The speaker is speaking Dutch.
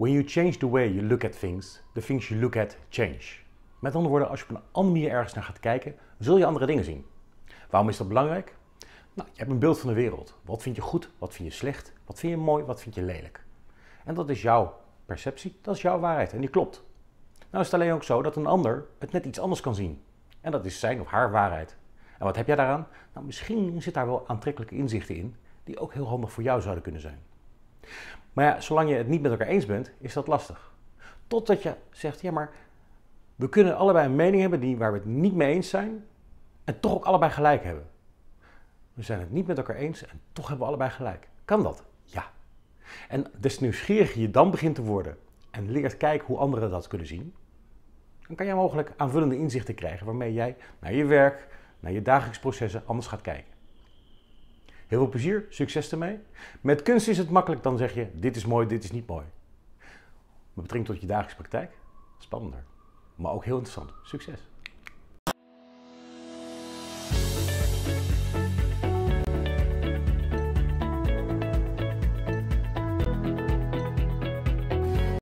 When you change the way you look at things, the things you look at change. Met andere woorden, als je op een andere manier ergens naar gaat kijken, zul je andere dingen zien. Waarom is dat belangrijk? Nou, je hebt een beeld van de wereld. Wat vind je goed, wat vind je slecht, wat vind je mooi, wat vind je lelijk. En dat is jouw perceptie, dat is jouw waarheid en die klopt. Nou is het alleen ook zo dat een ander het net iets anders kan zien. En dat is zijn of haar waarheid. En wat heb jij daaraan? Nou, misschien zit daar wel aantrekkelijke inzichten in die ook heel handig voor jou zouden kunnen zijn. Maar ja, zolang je het niet met elkaar eens bent, is dat lastig. Totdat je zegt, ja maar we kunnen allebei een mening hebben die, waar we het niet mee eens zijn en toch ook allebei gelijk hebben. We zijn het niet met elkaar eens en toch hebben we allebei gelijk. Kan dat? Ja. En des nieuwsgieriger je dan begint te worden en leert kijken hoe anderen dat kunnen zien, dan kan jij mogelijk aanvullende inzichten krijgen waarmee jij naar je werk, naar je dagelijks processen anders gaat kijken. Heel veel plezier, succes ermee. Met kunst is het makkelijk, dan zeg je dit is mooi, dit is niet mooi. Met betrekking tot je dagelijkse praktijk, spannender. Maar ook heel interessant. Succes!